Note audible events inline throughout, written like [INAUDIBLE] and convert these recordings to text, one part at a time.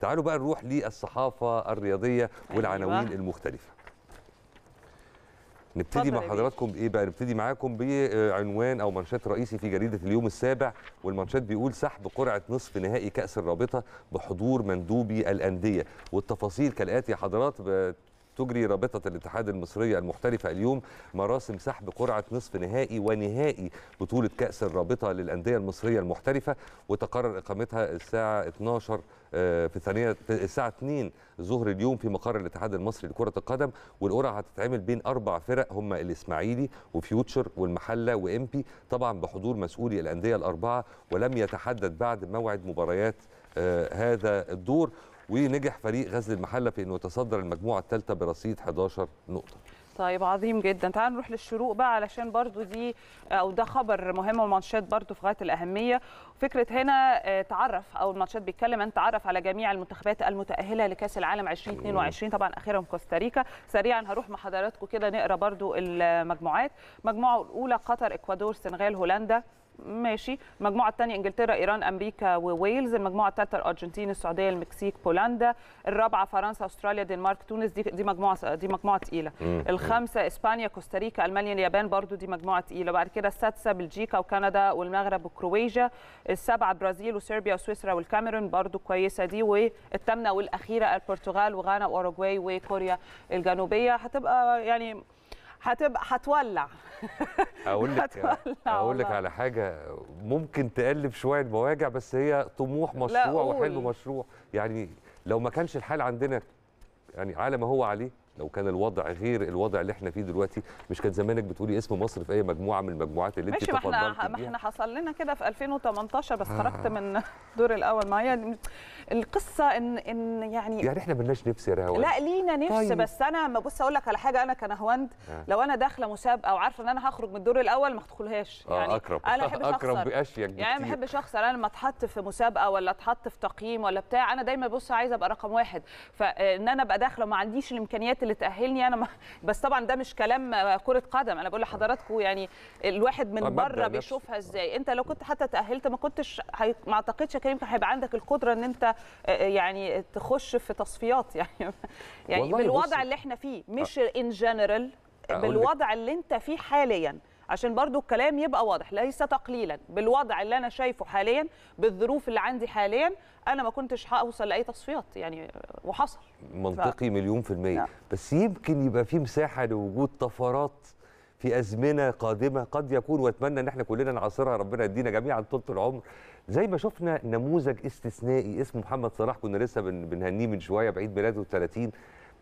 تعالوا بقى نروح للصحافة الرياضية أيوة. والعناوين أيوة. المختلفة نبتدي مع حضراتكم بايه بقى نبتدي معاكم بعنوان او منشط رئيسي في جريده اليوم السابع والمنشط بيقول سحب قرعه نصف نهائي كاس الرابطه بحضور مندوبي الانديه والتفاصيل كالاتي يا حضرات تجري رابطه الاتحاد المصريه المحترفه اليوم مراسم سحب قرعه نصف نهائي ونهائي بطوله كاس الرابطه للانديه المصريه المحترفه وتقرر اقامتها الساعه 12 آه، في ثانيه الساعه 2 ظهر اليوم في مقر الاتحاد المصري لكره القدم والقرعه هتتعمل بين اربع فرق هم الاسماعيلي وفيوتشر والمحله وامبي طبعا بحضور مسؤولي الانديه الاربعه ولم يتحدد بعد موعد مباريات آه، هذا الدور ونجح فريق غزل المحله في انه يتصدر المجموعه الثالثه برصيد 11 نقطه طيب عظيم جدا تعال نروح للشروق بقى علشان برضو دي او آه، ده خبر مهم والماتشات برضو في غايه الاهميه فكره هنا آه، تعرف او الماتشات بيتكلم ان تعرف على جميع المنتخبات المتاهله لكاس العالم 2022 طبعا اخرهم كوستاريكا سريعا هروح مع حضراتكم كده نقرا برضو المجموعات المجموعه الاولى قطر اكوادور سنغال هولندا ماشي المجموعه الثانيه انجلترا ايران امريكا وويلز المجموعه الثالثه الارجنتين السعوديه المكسيك بولندا الرابعه فرنسا استراليا دنمارك تونس دي دي مجموعه دي مجموعه تقيله الخامسه اسبانيا كوستاريكا المانيا اليابان برضو دي مجموعه تقيله بعد كده السادسه بلجيكا وكندا والمغرب وكرويجيا السابعه برازيل وصربيا وسويسرا والكاميرون برضو كويسه دي والثامنه والاخيره البرتغال وغانا واوروجواي وكوريا الجنوبيه هتبقى يعني هتبقى هتولع اقول لك اقول لك على حاجه ممكن تقلب شويه المواجع بس هي طموح مشروع وحلم مشروع يعني لو ما كانش الحال عندنا يعني على ما هو عليه لو كان الوضع غير الوضع اللي احنا فيه دلوقتي مش كان زمانك بتقولي اسم مصر في اي مجموعه من المجموعات اللي انت تفضلتي ما احنا حصل لنا كده في 2018 بس آه. خرجت من الدور الاول معايا القصه ان ان يعني يعني احنا مالناش نفس يا لا لينا نفس طيب. بس انا ما بص اقول لك على حاجه انا كنهوند آه. لو انا داخله مسابقه وعارفه ان انا هخرج من الدور الاول ما ادخلهاش آه، يعني آه أقرب. انا احب اكرم باشيك يعني ما بحبش اخسر انا لما اتحط في مسابقه ولا اتحط في تقييم ولا بتاع انا دايما بص عايزه ابقى رقم واحد فان انا ابقى داخله وما عنديش الامكانيات اللي تاهلني انا ما [LAUGHS] بس طبعا ده مش كلام كره قدم انا بقول لحضراتكم يعني الواحد من بره بيشوفها ازاي انت لو كنت حتى تاهلت ما كنتش حي... ما اعتقدش كريم كان هيبقى عندك القدره ان انت يعني تخش في تصفيات [LAUGHS] يعني يعني بالوضع اللي احنا فيه آه. مش ان جنرال بالوضع اللي انت فيه حاليا عشان برضو الكلام يبقى واضح ليس تقليلا بالوضع اللي انا شايفه حاليا بالظروف اللي عندي حاليا انا ما كنتش هوصل لاي تصفيات يعني وحصل منطقي ف... مليون في المية نعم. بس يمكن يبقى في مساحة لوجود طفرات في ازمنه قادمه قد يكون واتمنى ان احنا كلنا نعاصرها ربنا يدينا جميعا طول العمر زي ما شفنا نموذج استثنائي اسمه محمد صلاح كنا لسه بنهنيه من شويه بعيد ميلاده 30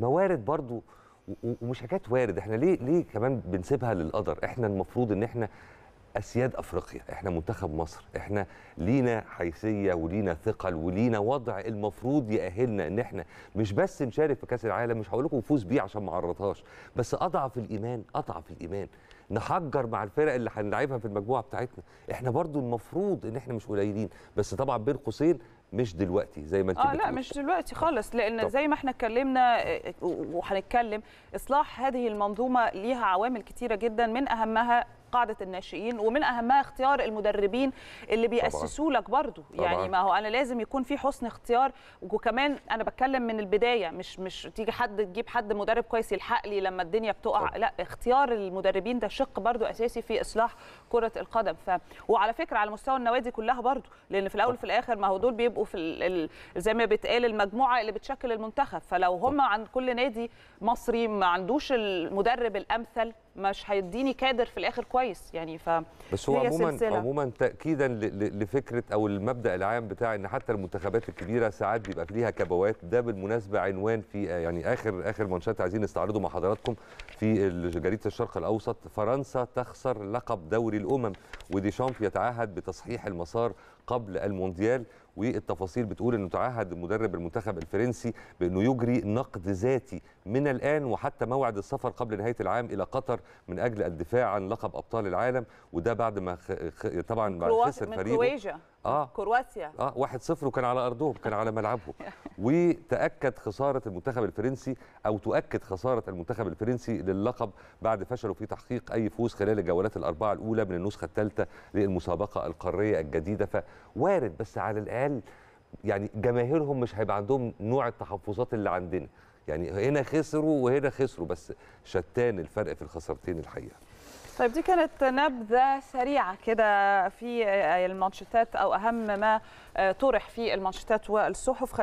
موارد برضو ومش حكايه وارد احنا ليه ليه كمان بنسيبها للقدر احنا المفروض ان احنا اسياد افريقيا احنا منتخب مصر احنا لينا حيثيه ولينا ثقل ولينا وضع المفروض يأهلنا ان احنا مش بس نشارك في كاس العالم مش هقول لكم نفوز بيه عشان ما عرضهاش بس اضعف الايمان اضعف الايمان نحجر مع الفرق اللي هنلعبها في المجموعه بتاعتنا احنا برضو المفروض ان احنا مش قليلين بس طبعا بين قوسين مش دلوقتي زي ما انت اه لا مش دلوقتي خالص لان طب. زي ما احنا اتكلمنا آه، آه، وهنتكلم اصلاح هذه المنظومه ليها عوامل كتيره جدا من اهمها قاعده الناشئين ومن اهمها اختيار المدربين اللي بيأسسوا لك برضو يعني طبعا. يعني ما هو انا لازم يكون في حسن اختيار وكمان انا بتكلم من البدايه مش مش تيجي حد تجيب حد مدرب كويس يلحق لي لما الدنيا بتقع طبعا. لا اختيار المدربين ده شق برضو اساسي في اصلاح كره القدم ف وعلى فكره على مستوى النوادي كلها برضو لان في الاول وفي الاخر ما هو دول بيبقوا في ال... زي ما بيتقال المجموعه اللي بتشكل المنتخب فلو هم عند كل نادي مصري ما عندوش المدرب الامثل مش هيديني كادر في الاخر كويس يعني ف بس هو عموما عموما تاكيدا لفكره او المبدا العام بتاع ان حتى المنتخبات الكبيره ساعات بيبقى ليها كبوات ده بالمناسبه عنوان في يعني اخر اخر منشات عايزين نستعرضه مع حضراتكم في جريده الشرق الاوسط فرنسا تخسر لقب دوري الامم وديشامب يتعهد بتصحيح المسار قبل المونديال والتفاصيل بتقول انه تعهد مدرب المنتخب الفرنسي بانه يجري نقد ذاتي من الان وحتى موعد السفر قبل نهايه العام الى قطر من اجل الدفاع عن لقب ابطال العالم وده بعد ما خ... طبعا بعد خسر فريقه اه كرواتيا اه 1-0 وكان على ارضهم كان على ملعبهم [LAUGHS] وتاكد خساره المنتخب الفرنسي او تؤكد خساره المنتخب الفرنسي للقب بعد فشله في تحقيق اي فوز خلال الجولات الاربعه الاولى من النسخه الثالثه للمسابقه القاريه الجديده فوارد بس على الاقل يعني جماهيرهم مش هيبقى عندهم نوع التحفظات اللي عندنا يعني هنا خسروا وهنا خسروا بس شتان الفرق في الخسارتين الحقيقه طيب دي كانت نبذة سريعة كده في المانشيتات أو أهم ما آه، طرح في المانشيتات والصحف